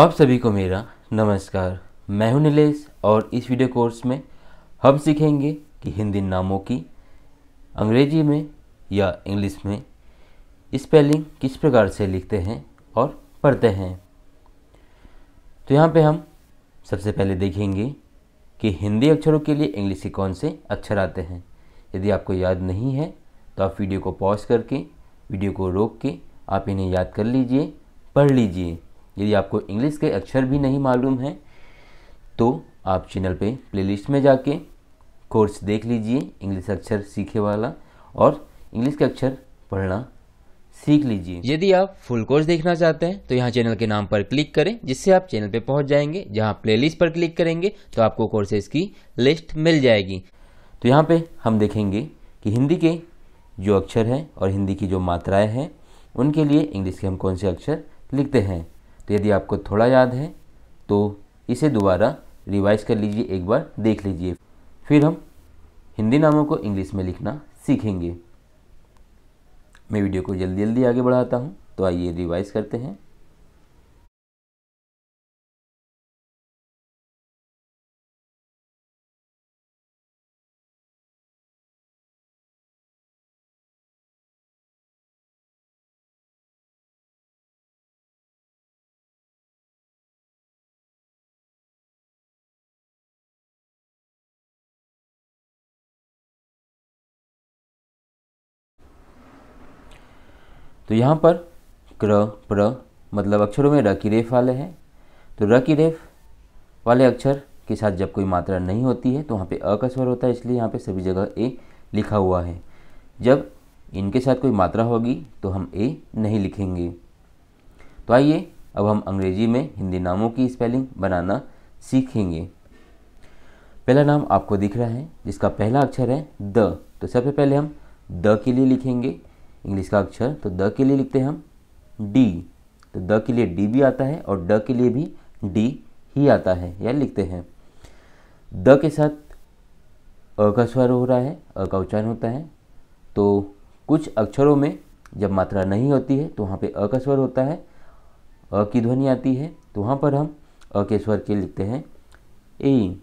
आप सभी को मेरा नमस्कार मैं हूं नीलेश और इस वीडियो कोर्स में हम सीखेंगे कि हिंदी नामों की अंग्रेजी में या इंग्लिश में स्पेलिंग किस प्रकार से लिखते हैं और पढ़ते हैं तो यहाँ पे हम सबसे पहले देखेंगे कि हिंदी अक्षरों के लिए इंग्लिश के कौन से अक्षर आते हैं यदि आपको याद नहीं है तो आप वीडियो को पॉज करके वीडियो को रोक के आप इन्हें याद कर लीजिए पढ़ लीजिए यदि आपको इंग्लिश के अक्षर भी नहीं मालूम है तो आप चैनल पे प्लेलिस्ट में जाके कोर्स देख लीजिए इंग्लिश अक्षर सीखे वाला और इंग्लिश के अक्षर पढ़ना सीख लीजिए यदि आप फुल कोर्स देखना चाहते हैं तो यहाँ चैनल के नाम पर क्लिक करें जिससे आप चैनल पे पहुँच जाएंगे जहाँ प्लेलिस्ट पर क्लिक करेंगे तो आपको कोर्सेज की लिस्ट मिल जाएगी तो यहाँ पे हम देखेंगे कि हिंदी के जो अक्षर हैं और हिंदी की जो मात्राएं हैं उनके लिए इंग्लिश के हम कौन से अक्षर लिखते हैं यदि आपको थोड़ा याद है तो इसे दोबारा रिवाइज कर लीजिए एक बार देख लीजिए फिर हम हिंदी नामों को इंग्लिश में लिखना सीखेंगे मैं वीडियो को जल्दी जल्दी आगे बढ़ाता हूँ तो आइए रिवाइज करते हैं तो यहाँ पर क्र प्र मतलब अक्षरों में र की रेफ वाले हैं तो र की रेफ वाले अक्षर के साथ जब कोई मात्रा नहीं होती है तो वहाँ पे अ का स्वर होता है इसलिए यहाँ पे सभी जगह ए लिखा हुआ है जब इनके साथ कोई मात्रा होगी तो हम ए नहीं लिखेंगे तो आइए अब हम अंग्रेजी में हिंदी नामों की स्पेलिंग बनाना सीखेंगे पहला नाम आपको दिख रहा है जिसका पहला अक्षर है द तो सबसे पहले हम द के लिए लिखेंगे इंग्लिश का अक्षर तो द के लिए लिखते हैं हम डी तो द के लिए डी भी आता है और ड के लिए भी डी ही आता है या लिखते हैं द के साथ अ का स्वर हो रहा है अ का उच्चारण होता है तो कुछ अक्षरों में जब मात्रा नहीं होती है तो वहाँ पे अ का स्वर होता है अ की ध्वनि आती है तो वहाँ पर हम अ के स्वर के लिखते हैं ए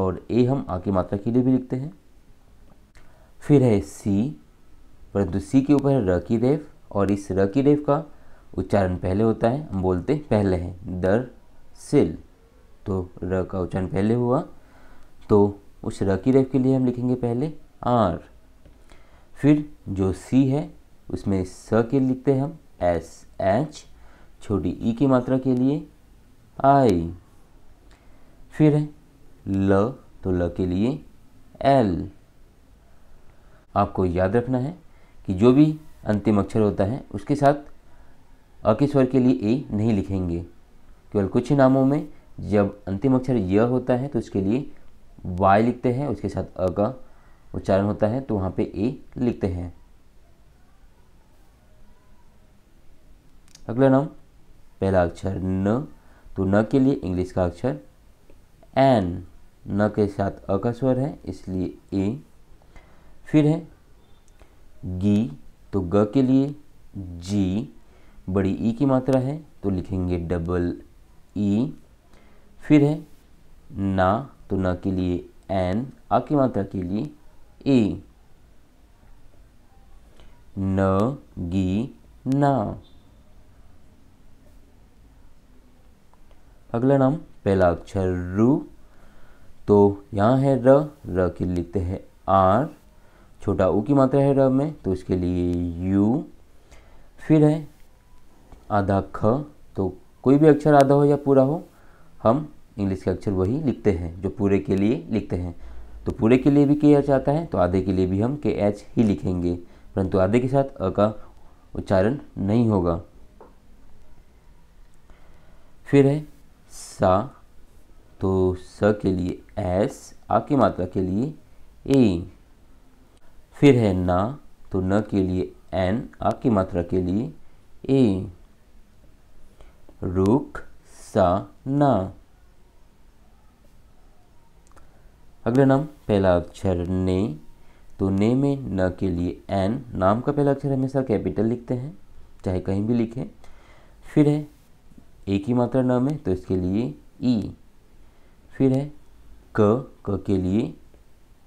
और ए हम आ की मात्रा के लिए भी लिखते हैं फिर है सी परंतु सी के ऊपर है र की रेफ और इस र की रेफ का उच्चारण पहले होता है हम बोलते पहले हैं दर सिल तो र का उच्चारण पहले हुआ तो उस र की रेफ के लिए हम लिखेंगे पहले आर फिर जो सी है उसमें स के लिखते हैं हम एस एच छोटी ई की मात्रा के लिए आई फिर है ल तो ल के लिए एल आपको याद रखना है कि जो भी अंतिम अक्षर होता है उसके साथ अ के स्वर के लिए ए नहीं लिखेंगे केवल कुछ नामों में जब अंतिम अक्षर य होता है तो उसके लिए वाई लिखते हैं उसके साथ अ का उच्चारण होता है तो वहाँ पे ए लिखते हैं अगला नाम पहला अक्षर न तो न के लिए इंग्लिश का अक्षर एन न के साथ अ का स्वर है इसलिए ए फिर है गी तो ग के लिए जी बड़ी ई की मात्रा है तो लिखेंगे डबल ई e। फिर है ना तो ना के लिए एन आ की मात्रा के लिए ए न गी ना अगला नाम पहला अक्षर रू तो यहाँ है र र के लिखते हैं आर छोटा ऊ की मात्रा है र में तो इसके लिए यू फिर है आधा ख तो कोई भी अक्षर आधा हो या पूरा हो हम इंग्लिश के अक्षर वही लिखते हैं जो पूरे के लिए लिखते हैं तो पूरे के लिए भी के एच आता है तो आधे के लिए भी हम के एच ही लिखेंगे परंतु आधे के साथ अ का उच्चारण नहीं होगा फिर है सा तो स के लिए एस आ की मात्रा के लिए ए फिर है न तो न के लिए एन आ की मात्रा के लिए ए रुख सा ना अगला नाम पहला अक्षर ने तो ने में न के लिए एन नाम का पहला अक्षर हमेशा कैपिटल लिखते हैं चाहे कहीं भी लिखें फिर है ए की मात्रा न में तो इसके लिए ई फिर है क क के लिए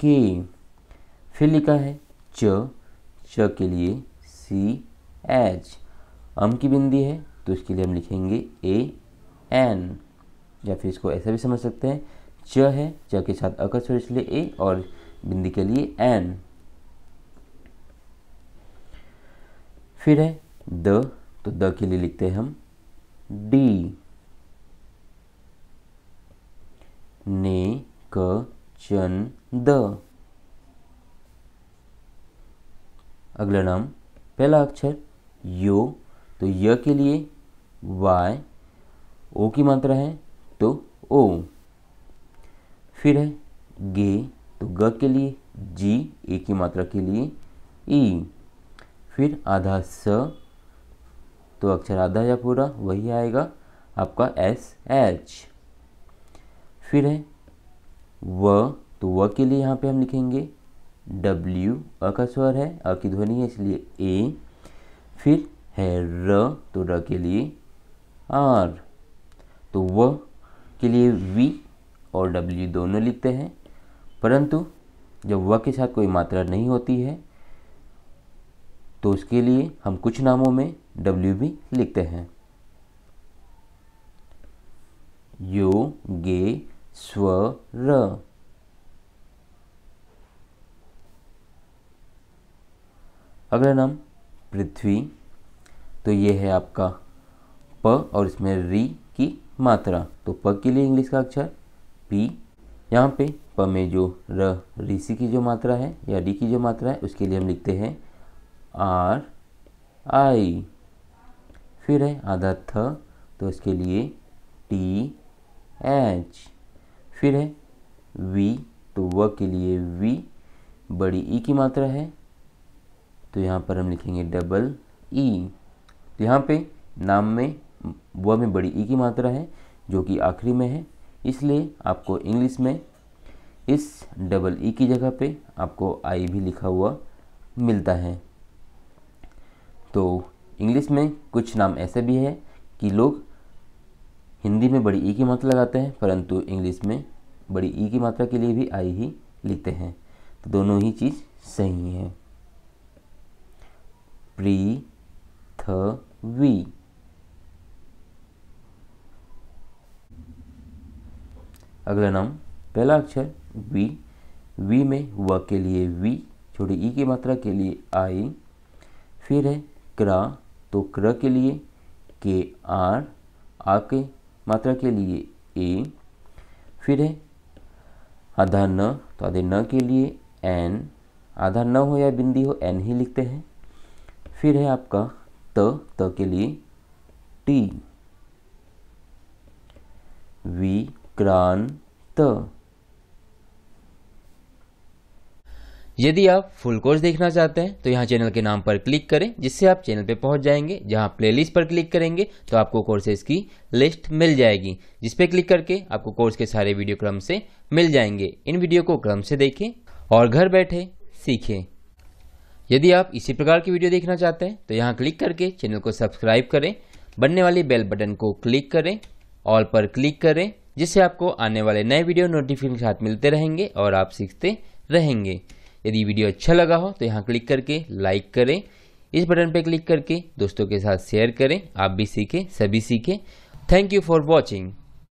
के फिर लिखा है च च के लिए सी एच अम की बिंदी है तो इसके लिए हम लिखेंगे ए एन या फिर इसको ऐसा भी समझ सकते हैं च है च के साथ अकर स्वर इसलिए ए और बिंदी के लिए एन फिर है द तो द के लिए लिखते हैं हम डी ने क चन द अगला नाम पहला अक्षर यो तो य के लिए वाय ओ की मात्रा है तो ओ फिर है गे तो ग के लिए जी ए की मात्रा के लिए ई फिर आधा स तो अक्षर आधा या पूरा वही आएगा आपका एस एच फिर है व तो व के लिए यहाँ पे हम लिखेंगे डब्ल्यू अ का स्वर है अ की ध्वनि है इसलिए ए फिर है र तो र के लिए आर तो व के लिए वी और डब्ल्यू दोनों लिखते हैं परंतु जब व के साथ कोई मात्रा नहीं होती है तो उसके लिए हम कुछ नामों में डब्ल्यू भी लिखते हैं यो गे स्व र अगला नाम पृथ्वी तो ये है आपका प और इसमें री की मात्रा तो प के लिए इंग्लिश का अक्षर पी यहाँ पे प में जो र ऋषि की जो मात्रा है या डी की जो मात्रा है उसके लिए हम लिखते हैं आर आई फिर है आधा थ तो इसके लिए टी एच फिर है वी तो व के लिए वी बड़ी ई की मात्रा है तो यहाँ पर हम लिखेंगे डबल ई e। तो यहाँ पे नाम में व में बड़ी ई e की मात्रा है जो कि आखिरी में है इसलिए आपको इंग्लिश में इस डबल ई e की जगह पे आपको आई भी लिखा हुआ मिलता है तो इंग्लिश में कुछ नाम ऐसे भी है कि लोग हिंदी में बड़ी ई की मात्रा लगाते हैं परंतु इंग्लिश में बड़ी ई की मात्रा के लिए भी आई ही लिखते हैं तो दोनों ही चीज़ सही है पृथ्वी अगला नाम पहला अक्षर वी वी में व के लिए वी छोटी ई की मात्रा के लिए आई फिर है क्रा तो क्र के लिए के आर आ के मात्रा के लिए ए फिर है आधा न तो आधे न के लिए एन आधा न हो या बिंदी हो एन ही लिखते हैं फिर है आपका त त के लिए टी विक्रांत यदि आप फुल कोर्स देखना चाहते हैं तो यहाँ चैनल के नाम पर क्लिक करें जिससे आप चैनल पे पहुँच जाएंगे जहाँ प्लेलिस्ट पर क्लिक करेंगे तो आपको कोर्सेज की लिस्ट मिल जाएगी जिस पे क्लिक करके आपको कोर्स के सारे वीडियो क्रम से मिल जाएंगे इन वीडियो को क्रम से देखें और घर बैठे सीखें यदि आप इसी प्रकार की वीडियो देखना चाहते हैं तो यहाँ क्लिक करके चैनल को सब्सक्राइब करें बनने वाली बेल बटन को क्लिक करें ऑल पर क्लिक करें जिससे आपको आने वाले नए वीडियो नोटिफिकेशन के साथ मिलते रहेंगे और आप सीखते रहेंगे यदि वीडियो अच्छा लगा हो तो यहाँ क्लिक करके लाइक करें इस बटन पर क्लिक करके दोस्तों के साथ शेयर करें आप भी सीखें सभी सीखें थैंक यू फॉर वॉचिंग